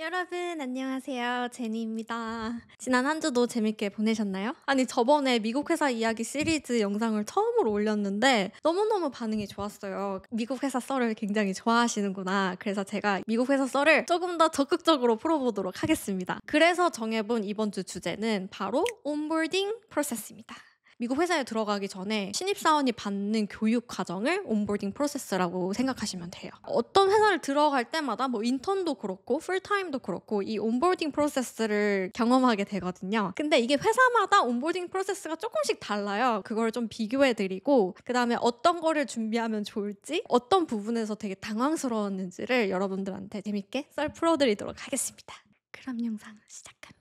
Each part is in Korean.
여러분 안녕하세요 제니입니다. 지난 한 주도 재밌게 보내셨나요? 아니 저번에 미국 회사 이야기 시리즈 영상을 처음으로 올렸는데 너무너무 반응이 좋았어요. 미국 회사 썰을 굉장히 좋아하시는구나. 그래서 제가 미국 회사 썰을 조금 더 적극적으로 풀어보도록 하겠습니다. 그래서 정해본 이번 주 주제는 바로 온보딩 프로세스입니다. 미국 회사에 들어가기 전에 신입사원이 받는 교육 과정을 온보딩 프로세스라고 생각하시면 돼요. 어떤 회사를 들어갈 때마다 뭐 인턴도 그렇고 풀타임도 그렇고 이 온보딩 프로세스를 경험하게 되거든요. 근데 이게 회사마다 온보딩 프로세스가 조금씩 달라요. 그걸 좀 비교해드리고 그다음에 어떤 거를 준비하면 좋을지 어떤 부분에서 되게 당황스러웠는지를 여러분들한테 재밌게 썰 풀어드리도록 하겠습니다. 그럼 영상 시작합니다.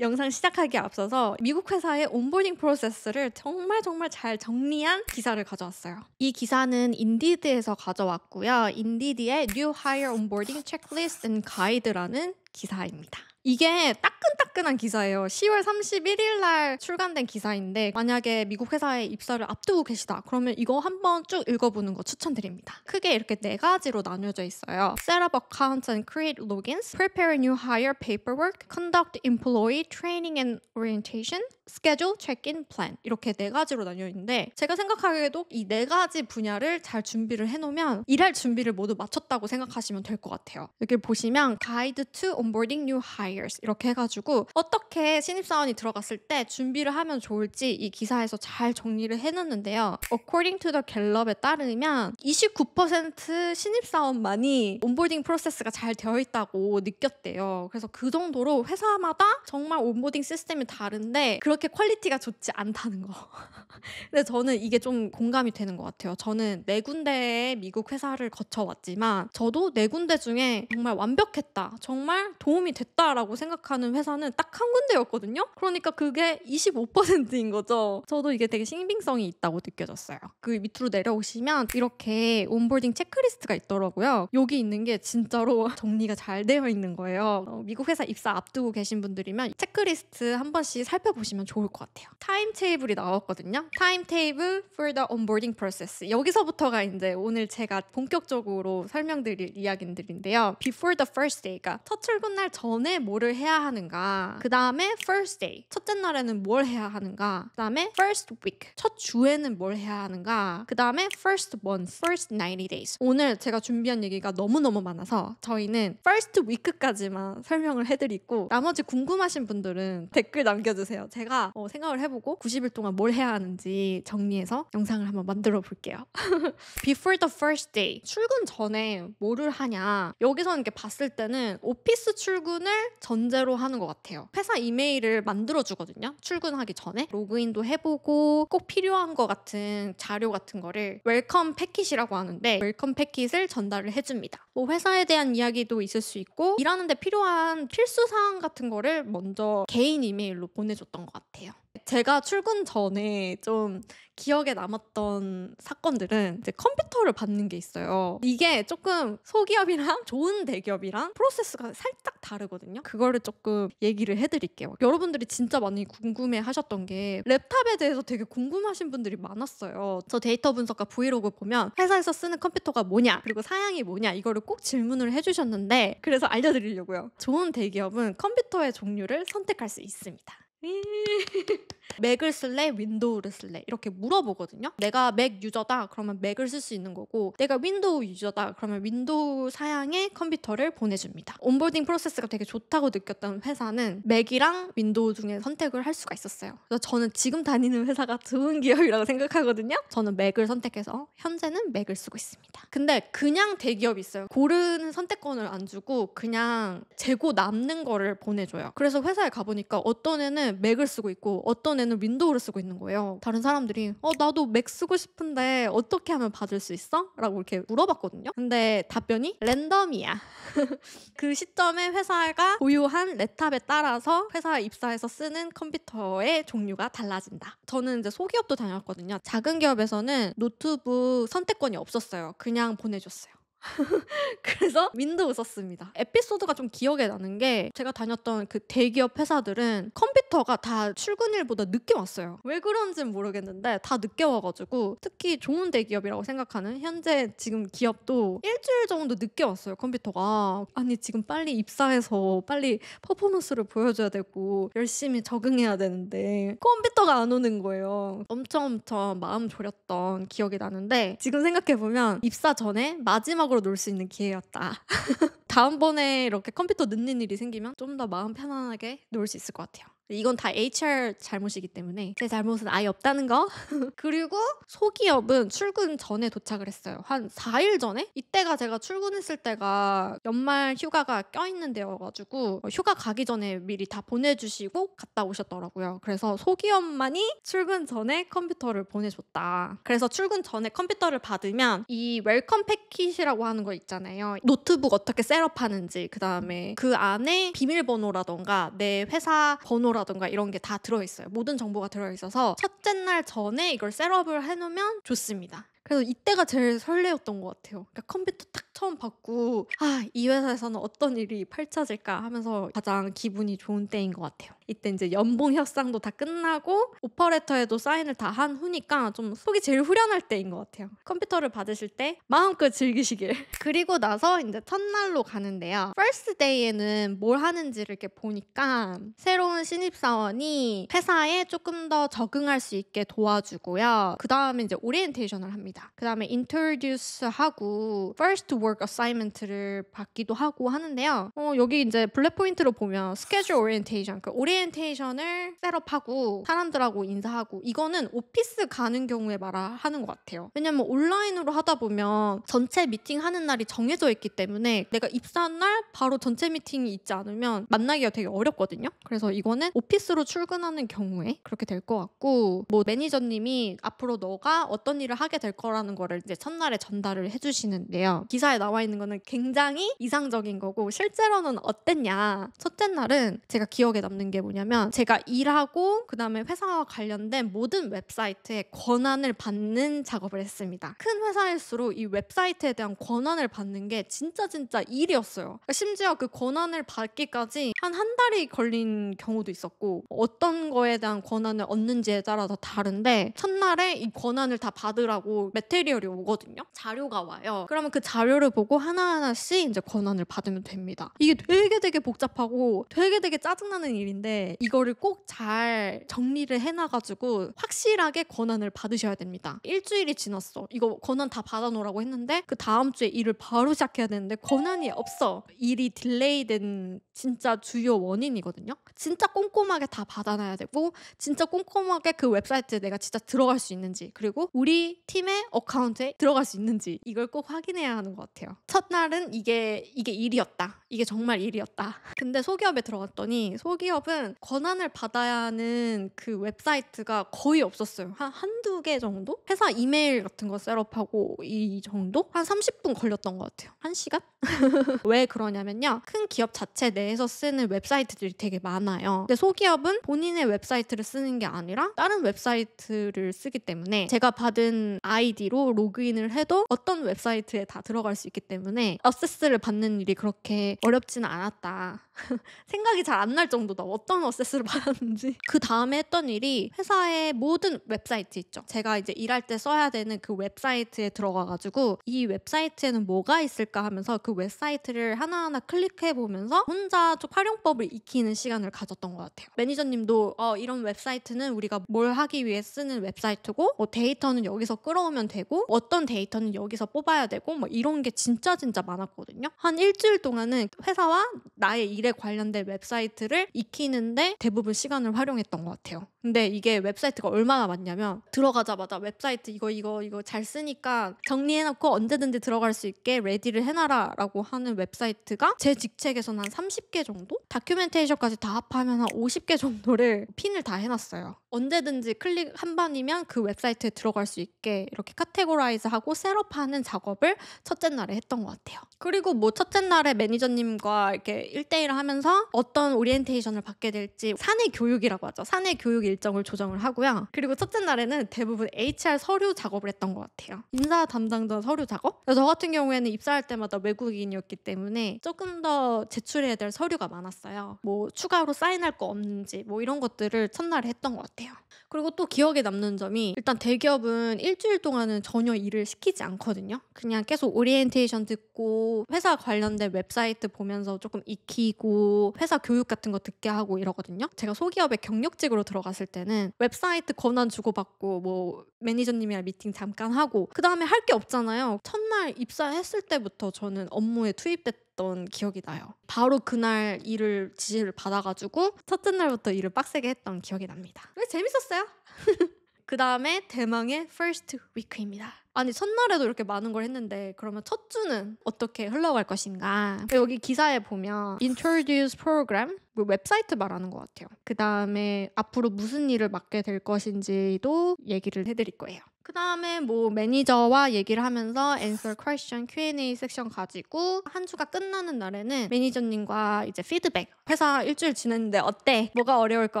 영상 시작하기에 앞서서 미국 회사의 온보딩 프로세스를 정말 정말 잘 정리한 기사를 가져왔어요. 이 기사는 인디드에서 가져왔고요. 인디드의 New Hire Onboarding Checklist and Guide라는 기사입니다. 이게 따끈따끈한 기사예요. 10월 31일 날 출간된 기사인데 만약에 미국 회사에 입사를 앞두고 계시다. 그러면 이거 한번 쭉 읽어보는 거 추천드립니다. 크게 이렇게 네 가지로 나뉘어져 있어요. Set up accounts and create logins, prepare new hire paperwork, conduct employee training and orientation, schedule check-in plan 이렇게 네 가지로 나뉘어 있는데 제가 생각하기에도 이 네 가지 분야를 잘 준비를 해놓으면 일할 준비를 모두 마쳤다고 생각하시면 될 것 같아요. 여기 보시면 Guide to Onboarding New Hire hires 이렇게 해가지고 어떻게 신입사원이 들어갔을 때 준비를 하면 좋을지 이 기사에서 잘 정리를 해놨는데요. According to the 갤럽에 따르면 29% 신입사원만이 온보딩 프로세스가 잘 되어 있다고 느꼈대요. 그래서 그 정도로 회사마다 정말 온보딩 시스템이 다른데 그렇게 퀄리티가 좋지 않다는 거. 근데 저는 이게 좀 공감이 되는 것 같아요. 저는 네 군데의 미국 회사를 거쳐왔지만 저도 네 군데 중에 정말 완벽했다, 정말 도움이 됐다라고 좋라고 생각하는 회사는 딱 한 군데였거든요. 그러니까 그게 25%인 거죠. 저도 이게 되게 신빙성이 있다고 느껴졌어요. 그 밑으로 내려오시면 이렇게 온보딩 체크리스트가 있더라고요. 여기 있는 게 진짜로 정리가 잘 되어 있는 거예요. 어, 미국 회사 입사 앞두고 계신 분들이면 체크리스트 한 번씩 살펴보시면 좋을 것 같아요. 타임 테이블이 나왔거든요. 타임 테이블 for the onboarding process. 여기서부터가 이제 오늘 제가 본격적으로 설명드릴 이야기들인데요. Before the first day, 그첫 출근 날 전에 뭐 뭐를 해야 하는가? 그 다음에 first day 첫째 날에는 뭘 해야 하는가? 그 다음에 first week 첫 주에는 뭘 해야 하는가? 그 다음에 first month first 90 days 오늘 제가 준비한 얘기가 너무너무 많아서 저희는 first week까지만 설명을 해드리고 나머지 궁금하신 분들은 댓글 남겨주세요. 제가 어, 생각을 해보고 90일 동안 뭘 해야 하는지 정리해서 영상을 한번 만들어 볼게요. Before the first day 출근 전에 뭐를 하냐 여기서 이렇게 봤을 때는 오피스 출근을 전제로 하는 것 같아요. 회사 이메일을 만들어 주거든요. 출근하기 전에 로그인도 해보고 꼭 필요한 것 같은 자료 같은 거를 웰컴 패킷이라고 하는데 웰컴 패킷을 전달을 해줍니다. 뭐 회사에 대한 이야기도 있을 수 있고 일하는데 필요한 필수 사항 같은 거를 먼저 개인 이메일로 보내줬던 것 같아요. 제가 출근 전에 좀 기억에 남았던 사건들은 이제 컴퓨터를 받는 게 있어요. 이게 조금 소기업이랑 좋은 대기업이랑 프로세스가 살짝 다르거든요. 그거를 조금 얘기를 해드릴게요. 여러분들이 진짜 많이 궁금해 하셨던 게 랩탑에 대해서 되게 궁금하신 분들이 많았어요. 저 데이터 분석가 브이로그 보면 회사에서 쓰는 컴퓨터가 뭐냐, 그리고 사양이 뭐냐, 이거를 꼭 질문을 해주셨는데 그래서 알려드리려고요. 좋은 대기업은 컴퓨터의 종류를 선택할 수 있습니다. 맥을 쓸래? 윈도우를 쓸래? 이렇게 물어보거든요. 내가 맥 유저다. 그러면 맥을 쓸 수 있는 거고 내가 윈도우 유저다. 그러면 윈도우 사양의 컴퓨터를 보내줍니다. 온보딩 프로세스가 되게 좋다고 느꼈던 회사는 맥이랑 윈도우 중에 선택을 할 수가 있었어요. 그래서 저는 지금 다니는 회사가 좋은 기업이라고 생각하거든요. 저는 맥을 선택해서 현재는 맥을 쓰고 있습니다. 근데 그냥 대기업이 있어요. 고른 선택권을 안 주고 그냥 재고 남는 거를 보내줘요. 그래서 회사에 가보니까 어떤 애는 애는 맥을 쓰고 있고 어떤 애는 윈도우를 쓰고 있는 거예요. 다른 사람들이 어 나도 맥 쓰고 싶은데 어떻게 하면 받을 수 있어? 라고 이렇게 물어봤거든요. 근데 답변이 랜덤이야. 그 시점에 회사가 보유한 랩탑에 따라서 회사 입사해서 쓰는 컴퓨터의 종류가 달라진다. 저는 이제 소기업도 다녔거든요. 작은 기업에서는 노트북 선택권이 없었어요. 그냥 보내줬어요. 그래서 윈도우 썼습니다. 에피소드가 좀 기억에 나는 게 제가 다녔던 그 대기업 회사들은 컴퓨터가 다 출근일보다 늦게 왔어요. 왜 그런지는 모르겠는데 다 늦게 와가지고 특히 좋은 대기업이라고 생각하는 현재 지금 기업도 일주일 정도 늦게 왔어요. 컴퓨터가 아니 지금 빨리 입사해서 빨리 퍼포먼스를 보여줘야 되고 열심히 적응해야 되는데 컴퓨터가 안 오는 거예요. 엄청 엄청 마음 졸였던 기억이 나는데 지금 생각해 보면 입사 전에 마지막으로 자율적으로 놀수 있는 기회였다. 다음번에 이렇게 컴퓨터 늦는 일이 생기면 좀 더 마음 편안하게 놀 수 있을 것 같아요. 이건 다 HR 잘못이기 때문에 제 잘못은 아예 없다는 거. 그리고 소기업은 출근 전에 도착을 했어요. 한 4일 전에? 이때가 제가 출근했을 때가 연말 휴가가 껴있는 데여가지고 휴가 가기 전에 미리 다 보내주시고 갔다 오셨더라고요. 그래서 소기업만이 출근 전에 컴퓨터를 보내줬다. 그래서 출근 전에 컴퓨터를 받으면 이 웰컴 패킷이라고 하는 거 있잖아요. 노트북 어떻게 셋업하는지 그 다음에 그 안에 비밀번호라던가 내 회사 번호 번호라든가 이런 게 다 들어있어요. 모든 정보가 들어있어서 첫째 날 전에 이걸 셋업을 해놓으면 좋습니다. 그래서 이때가 제일 설레였던 것 같아요. 그러니까 컴퓨터 탁 처음 받고 아, 이 회사에서는 어떤 일이 펼쳐질까 하면서 가장 기분이 좋은 때인 것 같아요. 이때 이제 연봉 협상도 다 끝나고 오퍼레터에도 사인을 다 한 후니까 좀 속이 제일 후련할 때인 것 같아요. 컴퓨터를 받으실 때 마음껏 즐기시길. 그리고 나서 이제 첫날로 가는데요. 퍼스트 데이에는 뭘 하는지를 이렇게 보니까 새로운 신입사원이 회사에 조금 더 적응할 수 있게 도와주고요. 그 다음에 이제 오리엔테이션을 합니다. 그 다음에 인트로듀스 하고 f 스트 work assignment를 받기도 하고 하는데요. 어, 여기 이제 블랙 포인트로 보면 스케줄 오리엔테이션, 그 오리엔테이션을 셋업하고 사람들하고 인사하고 이거는 오피스 가는 경우에 말하는 것 같아요. 왜냐면 온라인으로 하다 보면 전체 미팅 하는 날이 정해져 있기 때문에 내가 입사한 날 바로 전체 미팅이 있지 않으면 만나기가 되게 어렵거든요. 그래서 이거는 오피스로 출근하는 경우에 그렇게 될 것 같고 뭐 매니저님이 앞으로 너가 어떤 일을 하게 될 거라는 거를 이제 첫날에 전달을 해주시는데요. 기사에 기사에 나와 있는 거는 굉장히 이상적인 거고 실제로는 어땠냐. 첫째 날은 제가 기억에 남는 게 뭐냐면 제가 일하고 그다음에 회사와 관련된 모든 웹사이트에 권한을 받는 작업을 했습니다. 큰 회사일수록 이 웹사이트에 대한 권한을 받는 게 진짜 진짜 일이었어요. 그러니까 심지어 그 권한을 받기까지 한 한 달이 걸린 경우도 있었고 어떤 거에 대한 권한을 얻는지에 따라서 다른데 첫날에 이 권한을 다 받으라고 메테리얼이 오거든요. 자료가 와요. 그러면 그 자료를 자료를 보고 하나하나씩 이제 권한을 받으면 됩니다. 이게 되게 되게 복잡하고 되게 되게 짜증나는 일인데 이거를 꼭 잘 정리를 해놔가지고 확실하게 권한을 받으셔야 됩니다. 일주일이 지났어. 이거 권한 다 받아놓으라고 했는데 그 다음 주에 일을 바로 시작해야 되는데 권한이 없어. 일이 딜레이된 진짜 주요 원인이거든요. 진짜 꼼꼼하게 다 받아놔야 되고 진짜 꼼꼼하게 그 웹사이트에 내가 진짜 들어갈 수 있는지 그리고 우리 팀의 어카운트에 들어갈 수 있는지 이걸 꼭 확인해야 하는 것 같아요. 같아요. 첫날은 이게 이게 일이었다. 이게 정말 일이었다. 근데 소기업에 들어갔더니 소기업은 권한을 받아야 하는 그 웹사이트가 거의 없었어요. 한 한두 개 정도? 회사 이메일 같은 거 셋업하고 이 정도? 한 30분 걸렸던 것 같아요. 한 시간? 왜 그러냐면요. 큰 기업 자체 내에서 쓰는 웹사이트들이 되게 많아요. 근데 소기업은 본인의 웹사이트를 쓰는 게 아니라 다른 웹사이트를 쓰기 때문에 제가 받은 아이디로 로그인을 해도 어떤 웹사이트에 다 들어갈 수수 있기 때문에 어세스를 받는 일이 그렇게 어렵지는 않았다. 생각이 잘 안 날 정도다. 어떤 어세스를 받았는지. 그 다음에 했던 일이 회사의 모든 웹사이트 있죠. 제가 이제 일할 때 써야 되는 그 웹사이트에 들어가가지고 이 웹사이트에는 뭐가 있을까 하면서 그 웹사이트를 하나하나 클릭해 보면서 혼자 좀 활용법을 익히는 시간을 가졌던 것 같아요. 매니저님도 어, 이런 웹사이트는 우리가 뭘 하기 위해 쓰는 웹사이트고 뭐 데이터는 여기서 끌어오면 되고 어떤 데이터는 여기서 뽑아야 되고 뭐 이런 게 진짜 진짜 많았거든요. 한 일주일 동안은 회사와 나의 일 일에 관련된 웹사이트를 익히는데 대부분 시간을 활용했던 것 같아요. 근데 이게 웹사이트가 얼마나 많냐면 들어가자마자 웹사이트 이거 이거 이거 잘 쓰니까 정리해놓고 언제든지 들어갈 수 있게 레디를 해놔라라고 하는 웹사이트가 제 직책에서는 한 30개 정도 다큐멘테이션까지 다 합하면 한 50개 정도를 핀을 다 해놨어요. 언제든지 클릭 한 번이면 그 웹사이트에 들어갈 수 있게 이렇게 카테고라이즈하고 셋업하는 작업을 첫째 날에 했던 것 같아요. 그리고 뭐 첫째 날에 매니저님과 이렇게 일대일 참여를 하면서 어떤 오리엔테이션을 받게 될지 사내 교육이라고 하죠. 사내 교육 일정을 조정을 하고요. 그리고 첫째 날에는 대부분 HR 서류 작업을 했던 것 같아요. 인사 담당자 서류 작업? 저 같은 경우에는 입사할 때마다 외국인이었기 때문에 조금 더 제출해야 될 서류가 많았어요. 뭐 추가로 사인할 거 없는지 뭐 이런 것들을 첫날에 했던 것 같아요. 그리고 또 기억에 남는 점이 일단 대기업은 일주일 동안은 전혀 일을 시키지 않거든요. 그냥 계속 오리엔테이션 듣고 회사 관련된 웹사이트 보면서 조금 익히고 하고 회사 교육 같은 거 듣게 하고 이러거든요. 제가 소기업에 경력직으로 들어갔을 때는 웹사이트 권한 주고받고 뭐 매니저님이랑 미팅 잠깐 하고 그 다음에 할 게 없잖아요. 첫날 입사했을 때부터 저는 업무에 투입됐 던 기억이 나요. 바로 그날 일을 지시를 받아가지고 첫째 날부터 일을 빡세게 했던 기억이 납니다. 재밌었어요. 그 다음에 대망의 first week입니다. 아니 첫날에도 이렇게 많은 걸 했는데 그러면 첫 주는 어떻게 흘러갈 것인가? 여기 기사에 보면 introduce program 그 웹사이트 말하는 것 같아요. 그 다음에 앞으로 무슨 일을 맡게 될 것인지도 얘기를 해드릴 거예요. 그 다음에 뭐 매니저와 얘기를 하면서 answer question Q&A 섹션 가지고 한 주가 끝나는 날에는 매니저님과 이제 피드백 회사 일주일 지냈는데 어때? 뭐가 어려울 것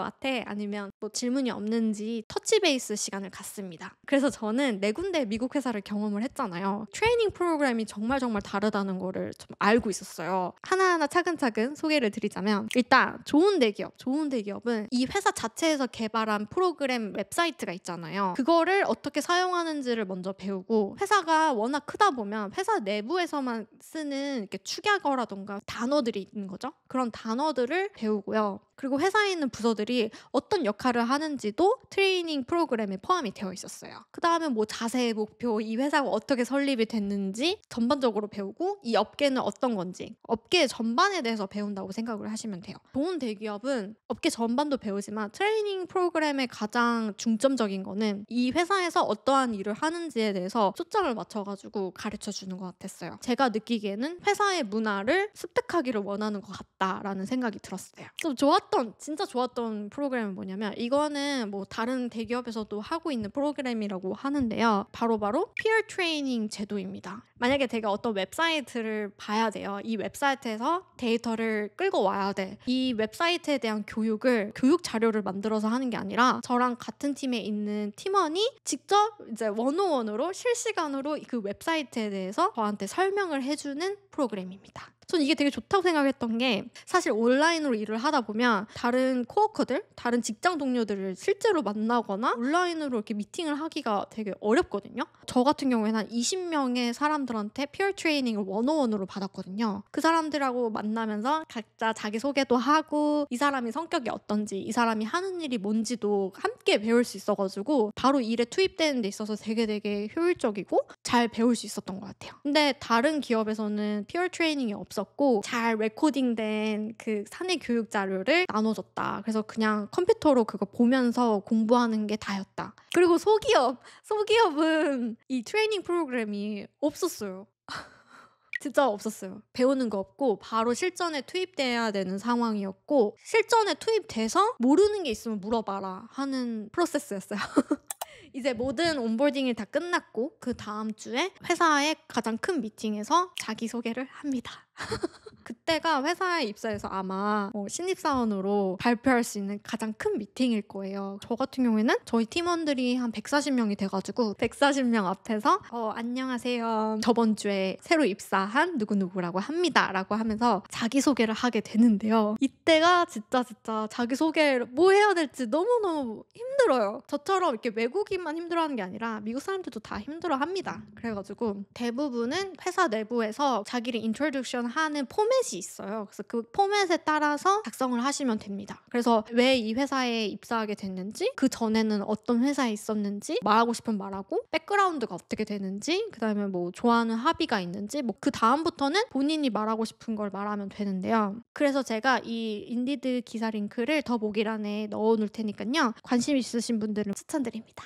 같아? 아니면 뭐 질문이 없는지 터치 베이스 시간을 갖습니다. 그래서 저는 네 군데 미국 회사를 경험을 했잖아요. 트레이닝 프로그램이 정말 정말 다르다는 거를 좀 알고 있었어요. 하나하나 차근차근 소개를 드리자면 일단 좋은 대기업, 좋은 대기업은 이 회사 자체에서 개발한 프로그램 웹사이트가 있잖아요. 그거를 어떻게 사 사용하는지를 먼저 배우고 회사가 워낙 크다 보면 회사 내부에서만 쓰는 이렇게 축약어라던가 단어들이 있는 거죠. 그런 단어들을 배우고요. 그리고 회사에 있는 부서들이 어떤 역할을 하는지도 트레이닝 프로그램에 포함이 되어 있었어요. 그 다음에 뭐 자세의 목표, 이 회사가 어떻게 설립이 됐는지 전반적으로 배우고 이 업계는 어떤 건지 업계 전반에 대해서 배운다고 생각을 하시면 돼요. 좋은 대기업은 업계 전반도 배우지만 트레이닝 프로그램의 가장 중점적인 거는 이 회사에서 어떤 어떠한 일을 하는지에 대해서 초점을 맞춰가지고 가르쳐 주는 것 같았어요. 제가 느끼기에는 회사의 문화를 습득하기를 원하는 것 같다라는 생각이 들었어요. 좀 좋았던 진짜 좋았던 프로그램은 뭐냐면 이거는 뭐 다른 대기업에서도 하고 있는 프로그램이라고 하는데요. 바로 바로 peer 트레이닝 제도입니다. 만약에 제가 어떤 웹사이트를 봐야 돼요. 이 웹사이트에서 데이터를 끌고 와야 돼. 이 웹사이트에 대한 교육을 교육 자료를 만들어서 하는 게 아니라 저랑 같은 팀에 있는 팀원이 직접 이제 원오원으로 실시간으로 그 웹사이트에 대해서 저한테 설명을 해주는 프로그램입니다. 전 이게 되게 좋다고 생각했던 게 사실 온라인으로 일을 하다 보면 다른 코워커들, 다른 직장 동료들을 실제로 만나거나 온라인으로 이렇게 미팅을 하기가 되게 어렵거든요. 저 같은 경우에는 한 20명의 사람들한테 피어 트레이닝을 원어원으로 받았거든요. 그 사람들하고 만나면서 각자 자기소개도 하고 이 사람이 성격이 어떤지 이 사람이 하는 일이 뭔지도 함께 배울 수 있어가지고 바로 일에 투입되는 데 있어서 되게 되게 효율적이고 잘 배울 수 있었던 것 같아요. 근데 다른 기업에서는 피어 트레이닝이 없 없었고 잘 레코딩된 그 사내 교육 자료를 나눠줬다. 그래서 그냥 컴퓨터로 그거 보면서 공부하는 게 다였다. 그리고 소기업 소기업은 이 트레이닝 프로그램이 없었어요. 진짜 없었어요. 배우는 거 없고 바로 실전에 투입돼야 되는 상황이었고 실전에 투입돼서 모르는 게 있으면 물어봐라 하는 프로세스였어요. 이제 모든 온보딩이 다 끝났고 그 다음 주에 회사의 가장 큰 미팅에서 자기 소개를 합니다. 그때가 회사에 입사해서 아마 뭐 신입사원으로 발표할 수 있는 가장 큰 미팅일 거예요. 저 같은 경우에는 저희 팀원들이 한 140명이 돼가지고 140명 앞에서 어, 안녕하세요. 저번 주에 새로 입사한 누구누구라고 합니다. 라고 하면서 자기소개를 하게 되는데요. 이때가 진짜 진짜 자기소개를 뭐 해야 될지 너무너무 힘들어요. 저처럼 이렇게 외국 한국인만 힘들어하는 게 아니라 미국 사람들도 다 힘들어합니다. 음. 그래가지고 대부분은 회사 내부에서 자기를 인트로덕션 하는 포맷이 있어요. 그래서 그 포맷에 따라서 작성을 하시면 됩니다. 그래서 왜 이 회사에 입사하게 됐는지 그 전에는 어떤 회사에 있었는지 말하고 싶은 말하고 백그라운드가 어떻게 되는지 그 다음에 뭐 좋아하는 합의가 있는지 뭐 그 다음부터는 본인이 말하고 싶은 걸 말하면 되는데요. 그래서 제가 이 인디드 기사 링크를 더 보기란에 넣어놓을 테니까요. 관심 있으신 분들은 추천드립니다.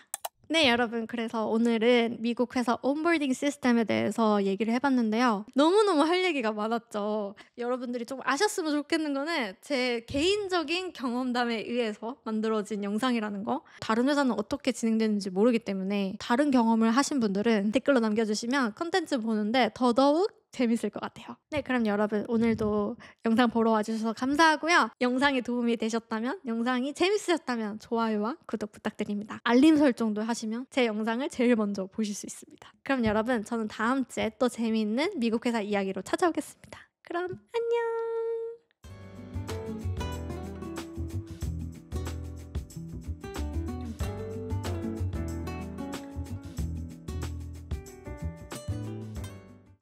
네, 여러분. 그래서 오늘은 미국 회사 온보딩 시스템에 대해서 얘기를 해봤는데요. 너무너무 할 얘기가 많았죠. 여러분들이 좀 아셨으면 좋겠는 거는 제 개인적인 경험담에 의해서 만들어진 영상이라는 거. 다른 회사는 어떻게 진행되는지 모르기 때문에 다른 경험을 하신 분들은 댓글로 남겨주시면 컨텐츠 보는데 더더욱 재밌을 것 같아요. 네, 그럼 여러분 오늘도 영상 보러 와주셔서 감사하고요. 영상이 도움이 되셨다면, 영상이 재밌으셨다면 좋아요와 구독 부탁드립니다. 알림 설정도 하시면 제 영상을 제일 먼저 보실 수 있습니다. 그럼 여러분 저는 다음 주에 또 재미있는 미국 회사 이야기로 찾아오겠습니다. 그럼 안녕!